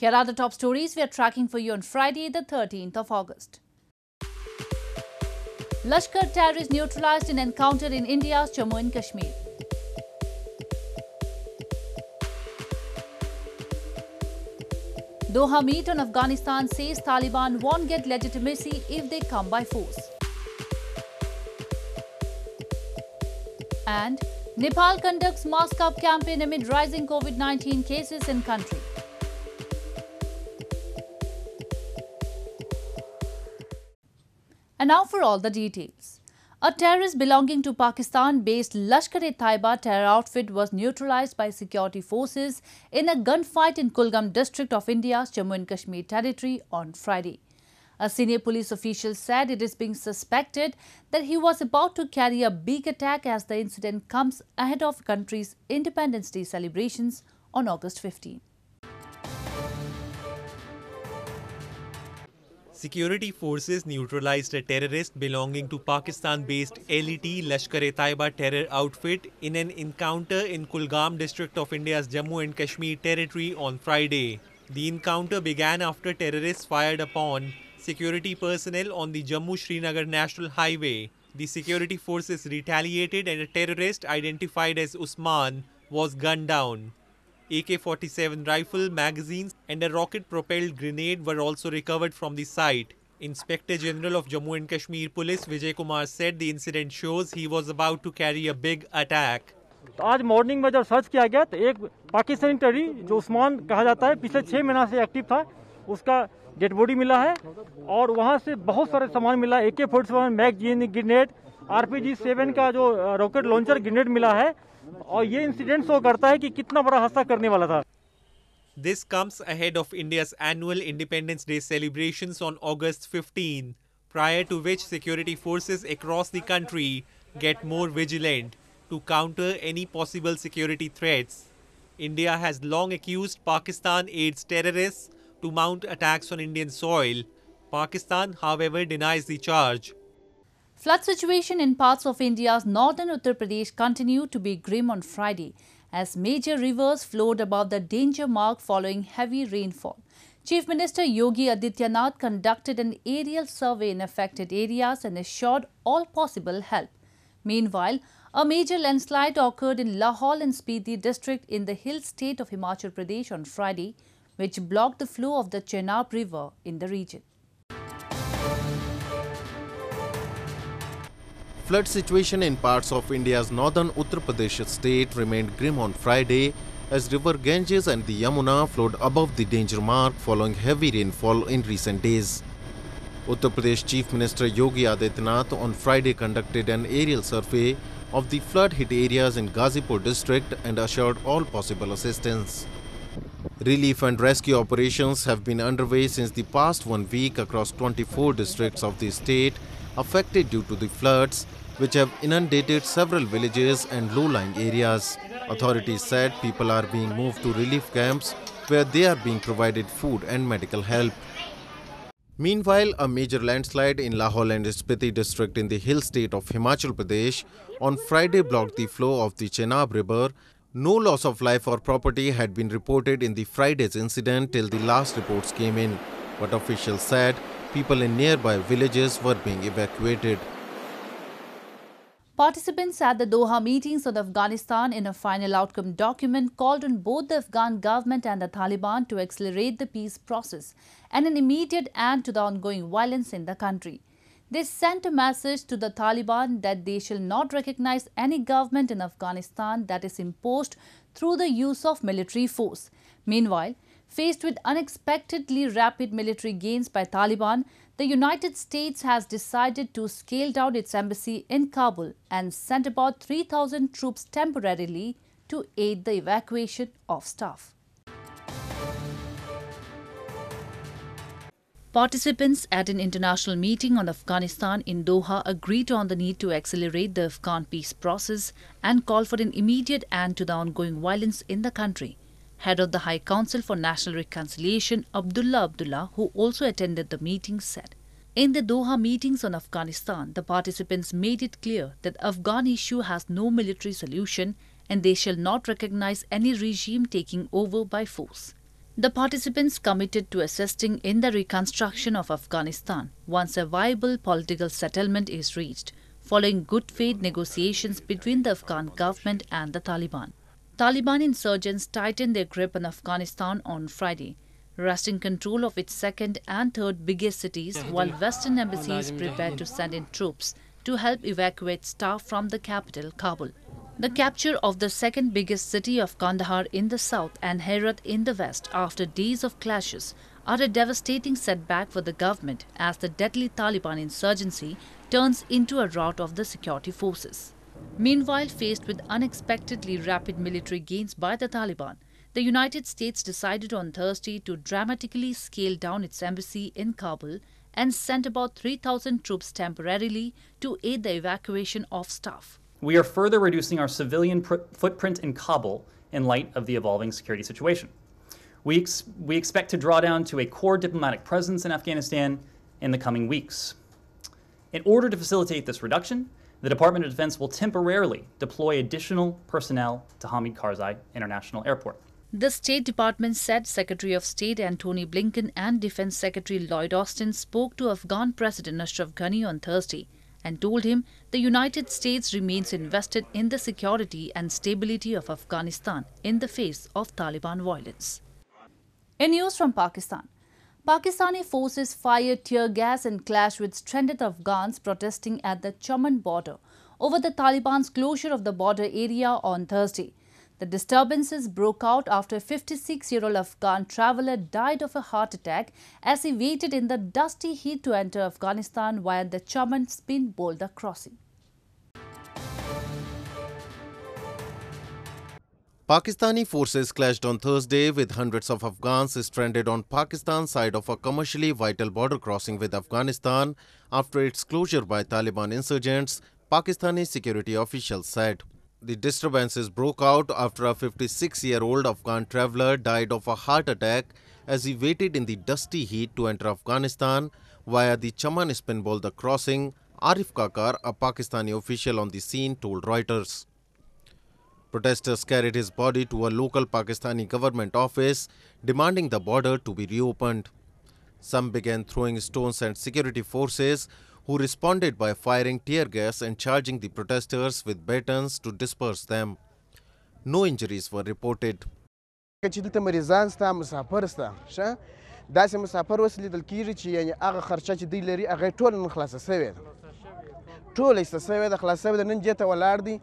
Here are the top stories we are tracking for you on Friday, the 13th of August. Lashkar terrorists neutralized in encounter in India's Jammu and Kashmir. Doha meet on Afghanistan says Taliban won't get legitimacy if they come by force. And Nepal conducts mask up campaign amid rising COVID-19 cases in country. And now for all the details. A terrorist belonging to Pakistan-based Lashkar-e-Taiba terror outfit was neutralized by security forces in a gunfight in Kulgam district of India's Jammu and Kashmir territory on Friday. A senior police official said it is being suspected that he was about to carry a big attack as the incident comes ahead of country's Independence Day celebrations on August 15. Security forces neutralized a terrorist belonging to Pakistan-based LET Lashkar-e-Taiba terror outfit in an encounter in Kulgam district of India's Jammu and Kashmir territory on Friday. The encounter began after terrorists fired upon security personnel on the Jammu-Srinagar National Highway. The security forces retaliated and a terrorist identified as Usman was gunned down. AK-47 rifle, magazines and a rocket-propelled grenade were also recovered from the site. Inspector General of Jammu and Kashmir Police Vijay Kumar said the incident shows he was about to carry a big attack. आज morning में जब search किया गया तो एक पाकिस्तानी टेरी जो उस्मान कहा जाता है पिछले छः महीना से एक्टिव था उसका डेड बॉडी मिला है और वहाँ से बहुत सारे सामान मिला A K forty seven magazine grenade R P G seven का जो रॉकेट लॉन्चर ग्रेनेड मिला है और ये इंसिडेंट शो करता है कि कितना बड़ा हादसा करने वाला था This comes ahead of India's annual Independence Day celebrations on August 15, prior to which security forces across the country get more vigilant to counter any possible security threats. India has long accused Pakistan aids terrorists to mount attacks on Indian soil. Pakistan, however, denies the charge. Flood situation in parts of India's northern Uttar Pradesh continued to be grim on Friday as major rivers flowed above the danger mark following heavy rainfall. Chief Minister Yogi Adityanath conducted an aerial survey in affected areas and assured all possible help. Meanwhile, a major landslide occurred in Lahol and Spiti district in the hill state of Himachal Pradesh on Friday, which blocked the flow of the Chenab River in the region. flood situation in parts of India's northern Uttar Pradesh state remained grim on Friday as river Ganges and the Yamuna flowed above the danger mark following heavy rainfall in recent days. Uttar Pradesh Chief Minister Yogi Adityanath on Friday conducted an aerial survey of the flood-hit areas in Ghazipur district and assured all possible assistance. Relief and rescue operations have been underway since the past one week across 24 districts of the state affected due to the floods which have inundated several villages and low-lying areas. Authorities said people are being moved to relief camps where they are being provided food and medical help. Meanwhile, a major landslide in Lahore and Spiti district in the hill state of Himachal Pradesh on Friday blocked the flow of the Chenab River. No loss of life or property had been reported in the Friday's incident till the last reports came in, but officials said people in nearby villages were being evacuated. Participants at the Doha meetings on Afghanistan in a final outcome document called on both the Afghan government and the Taliban to accelerate the peace process and an immediate end to the ongoing violence in the country. They sent a message to the Taliban that they shall not recognize any government in Afghanistan that is imposed through the use of military force. Meanwhile, faced with unexpectedly rapid military gains by Taliban, the United States has decided to scale down its embassy in Kabul and sent about 3,000 troops temporarily to aid the evacuation of staff. Participants at an international meeting on Afghanistan in Doha agreed on the need to accelerate the Afghan peace process and call for an immediate end to the ongoing violence in the country. Head of the High Council for National Reconciliation, Abdullah Abdullah, who also attended the meeting, said In the Doha meetings on Afghanistan, the participants made it clear that Afghan issue has no military solution and they shall not recognize any regime taking over by force. The participants committed to assisting in the reconstruction of Afghanistan once a viable political settlement is reached, following good faith negotiations between the Afghan government and the Taliban. Taliban insurgents tightened their grip on Afghanistan on Friday, wresting control of its second and third biggest cities while Western embassies prepared to send in troops to help evacuate staff from the capital, Kabul. The capture of the second biggest city of Kandahar in the south and Herat in the west after days of clashes are a devastating setback for the government as the deadly Taliban insurgency turns into a rout of the security forces. Meanwhile, faced with unexpectedly rapid military gains by the Taliban, the United States decided on Thursday to dramatically scale down its embassy in Kabul and sent about 3,000 troops temporarily to aid the evacuation of staff. We are further reducing our civilian pr- footprint in Kabul in light of the evolving security situation. We, ex- we expect to draw down to a core diplomatic presence in Afghanistan in the coming weeks. In order to facilitate this reduction, the Department of Defense will temporarily deploy additional personnel to Hamid Karzai International Airport. The State Department said Secretary of State Antony Blinken and Defense Secretary Lloyd Austin spoke to Afghan President Ashraf Ghani on Thursday and told him the United States remains invested in the security and stability of Afghanistan in the face of Taliban violence. In news from Pakistan, Pakistani forces fired tear gas and clashed with stranded Afghans protesting at the Chaman border over the Taliban's closure of the border area on Thursday. The disturbances broke out after a 56-year-old Afghan traveler died of a heart attack as he waited in the dusty heat to enter Afghanistan via the Chaman Spin Boulder crossing. Pakistani forces clashed on Thursday with hundreds of Afghans stranded on Pakistan's side of a commercially vital border crossing with Afghanistan after its closure by Taliban insurgents, Pakistani security officials said. The disturbances broke out after a 56-year-old Afghan traveler died of a heart attack as he waited in the dusty heat to enter Afghanistan via the Chaman Spinbolda crossing, Arif Kakar, a Pakistani official on the scene, told Reuters. Protesters carried his body to a local Pakistani government office, demanding the border to be reopened. Some began throwing stones at security forces, who responded by firing tear gas and charging the protesters with batons to disperse them. No injuries were reported. چې دلته مریضان ستا مسافر ستا ښه داسې مسافر اوس لیدل کېږي چې یعنې هغه خرچه چې دوی لري هغه یې ټوله نن خلاصه سوې ده ټوله ایسته سوې ده خلاصه سوې ده نن جې ته ولاړ دی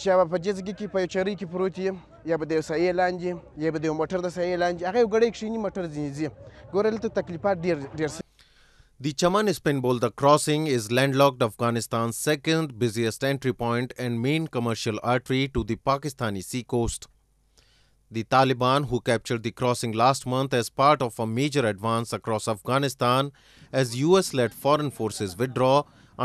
چې په جزګي کې په چری کې پروت یم یا به د یا به د موټر د هغه موټر تکلیفات The Chaman Penbolda crossing is landlocked Afghanistan's second busiest entry point and main commercial artery to the Pakistani sea coast. The Taliban, who captured the crossing last month as part of a major advance across Afghanistan as US led foreign forces withdraw,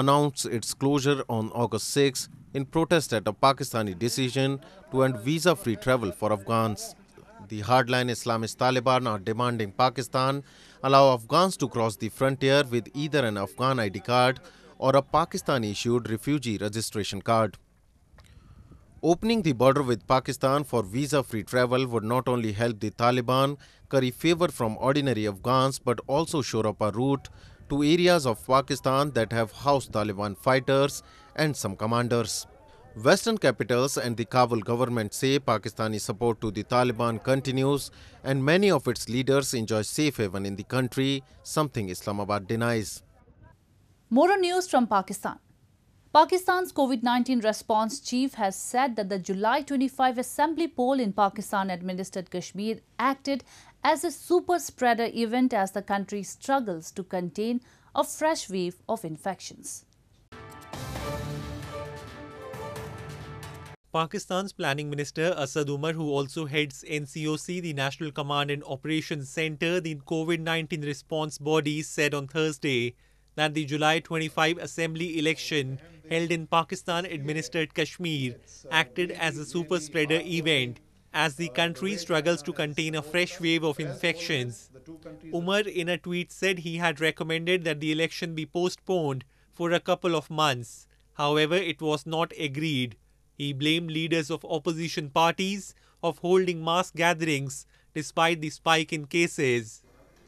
announced its closure on August 6 in protest at a Pakistani decision to end visa free travel for Afghans. The hardline Islamist Taliban are demanding Pakistan allow Afghans to cross the frontier with either an Afghan ID card or a Pakistan issued refugee registration card. Opening the border with Pakistan for visa free travel would not only help the Taliban curry favor from ordinary Afghans but also shore up a route to areas of Pakistan that have housed Taliban fighters and some commanders. Western capitals and the Kabul government say Pakistani support to the Taliban continues and many of its leaders enjoy safe haven in the country, something Islamabad denies. More news from Pakistan. Pakistan's COVID-19 response chief has said that the July 25 assembly poll in Pakistan-administered Kashmir acted as a super spreader event as the country struggles to contain a fresh wave of infections. Pakistan's Planning Minister Asad Umar, who also heads NCOC, the National Command and Operations Center, the COVID 19 response body, said on Thursday that the July 25 assembly election held in Pakistan administered Kashmir acted as a super spreader event as the country struggles to contain a fresh wave of infections. Umar, in a tweet, said he had recommended that the election be postponed for a couple of months. However, it was not agreed. He blamed leaders of opposition parties of holding mass gatherings despite the spike in cases.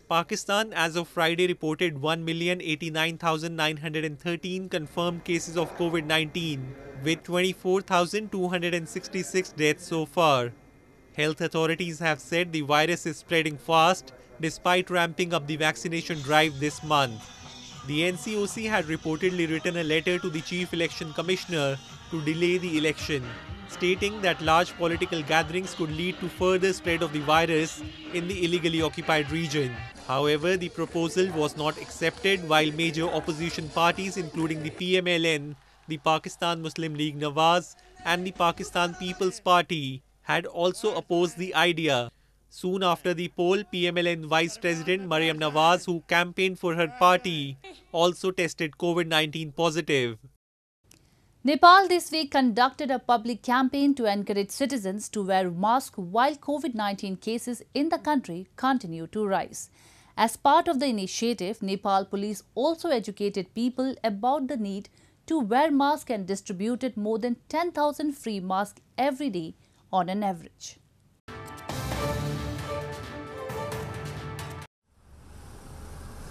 Pakistan as of Friday reported 1,089,913 confirmed cases of COVID-19 with 24,266 deaths so far. Health authorities have said the virus is spreading fast despite ramping up the vaccination drive this month. The NCOC had reportedly written a letter to the Chief Election Commissioner to delay the election, stating that large political gatherings could lead to further spread of the virus in the illegally occupied region. However, the proposal was not accepted while major opposition parties including the PMLN, the Pakistan Muslim League Nawaz and the Pakistan People's Party had also opposed the idea. Soon after the poll, PMLN Vice President Mariam Nawaz, who campaigned for her party, also tested COVID-19 positive. Nepal this week conducted a public campaign to encourage citizens to wear masks while COVID-19 cases in the country continue to rise. As part of the initiative, Nepal police also educated people about the need to wear masks and distributed more than 10,000 free masks every day on an average.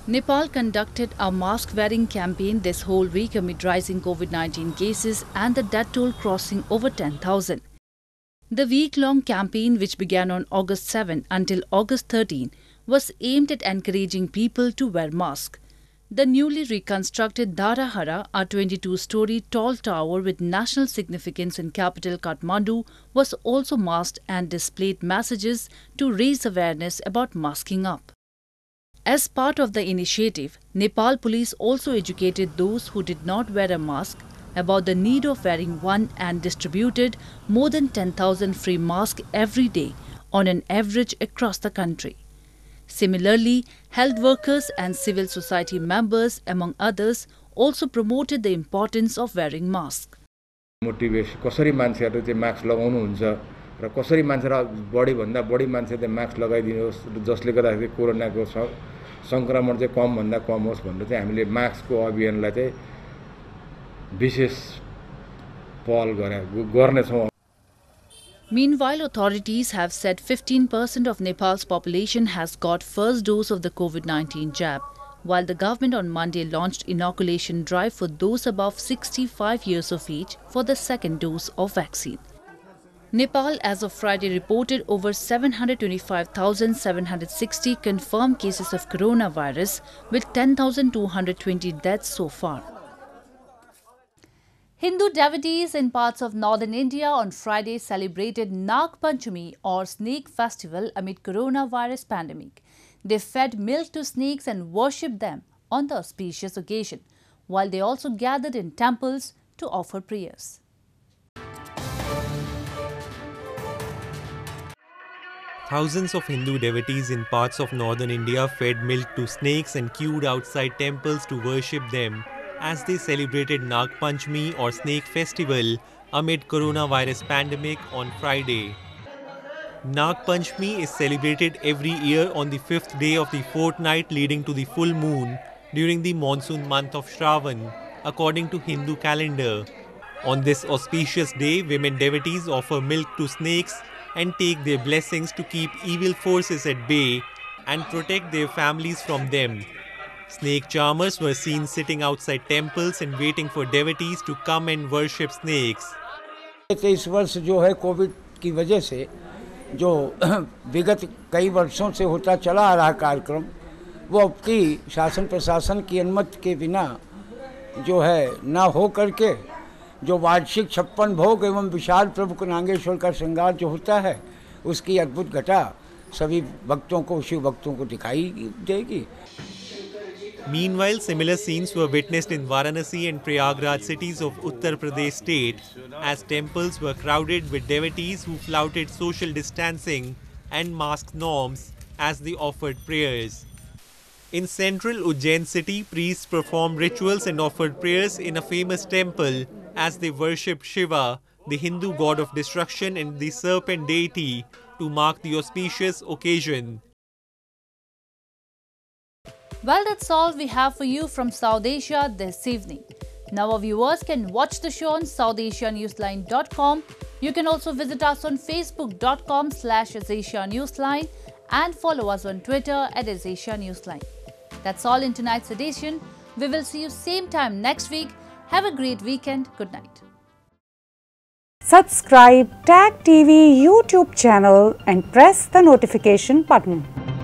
Nepal conducted a mask wearing campaign this whole week amid rising COVID 19 cases and the death toll crossing over 10,000. The week long campaign, which began on August 7 until August 13, was aimed at encouraging people to wear masks. The newly reconstructed Darahara, a 22 story tall tower with national significance in capital Kathmandu, was also masked and displayed messages to raise awareness about masking up. As part of the initiative, Nepal police also educated those who did not wear a mask about the need of wearing one and distributed more than 10,000 free masks every day on an average across the country. Similarly, health workers and civil society members, among others, also promoted the importance of wearing masks. Motivation कसरी मान्छेहरू चाहिँ mask लगाउनुहुन्छ र कसरी मान्छेलाई बढीभन्दा बढी मान्छे mask लगाइदिनुहोस् जसले गर्दाखेरि कोरोनाको सङ्क्रमण चाहिँ कमभन्दा कम होस् भनेर चाहिँ हामीले मास्कको अभियानलाई चाहिँ विशेष पहल गरे गर्नेछौँ Meanwhile, authorities have said 15% of Nepal's population has got first dose of the COVID-19 jab, while the government on Monday launched inoculation drive for those above 65 years of age for the second dose of vaccine. Nepal as of Friday reported over 725,760 confirmed cases of coronavirus with 10,220 deaths so far. Hindu devotees in parts of northern India on Friday celebrated Nag Panchami or Snake Festival amid coronavirus pandemic. They fed milk to snakes and worshipped them on the auspicious occasion, while they also gathered in temples to offer prayers. Thousands of Hindu devotees in parts of northern India fed milk to snakes and queued outside temples to worship them as they celebrated Nag Panchmi or Snake Festival amid coronavirus pandemic on Friday. Nag Panchmi is celebrated every year on the fifth day of the fortnight leading to the full moon during the monsoon month of Shravan, according to Hindu calendar. On this auspicious day, women devotees offer milk to snakes and take their blessings to keep evil forces at bay and protect their families from them, Snake charmers were seen sitting outside temples and waiting for devotees to come and worship snakes. इस वर्ष जो है Covid की वजह से जो विगत कई वर्षों से होता चला आ रहा कार्यक्रम वो अब की शासन प्रशासन की अनुमति के बिना जो है ना हो करके जो वार्षिक छप्पन भोग एवं विशाल प्रभु नांगेश्वर का श्रृंगार जो होता है उसकी अद्भुत घटा सभी भक्तों को शिव भक्तों को दिखाई देगी Meanwhile, similar scenes were witnessed in Varanasi and Prayagraj cities of Uttar Pradesh state, as temples were crowded with devotees who flouted social distancing and mask norms as they offered prayers. In central Ujjain city, priests performed rituals and offered prayers in a famous temple as they worshipped Shiva, the Hindu god of destruction and the serpent deity, to mark the auspicious occasion. Well, that's all we have for you from South Asia this evening. Now our viewers can watch the show on southasianewsline.com. You can also visit us on facebook.com slash Newsline and follow us on Twitter at Newsline. That's all in tonight's edition. We will see you same time next week. Have a great weekend. Good night. Subscribe Tag TV YouTube channel and press the notification button.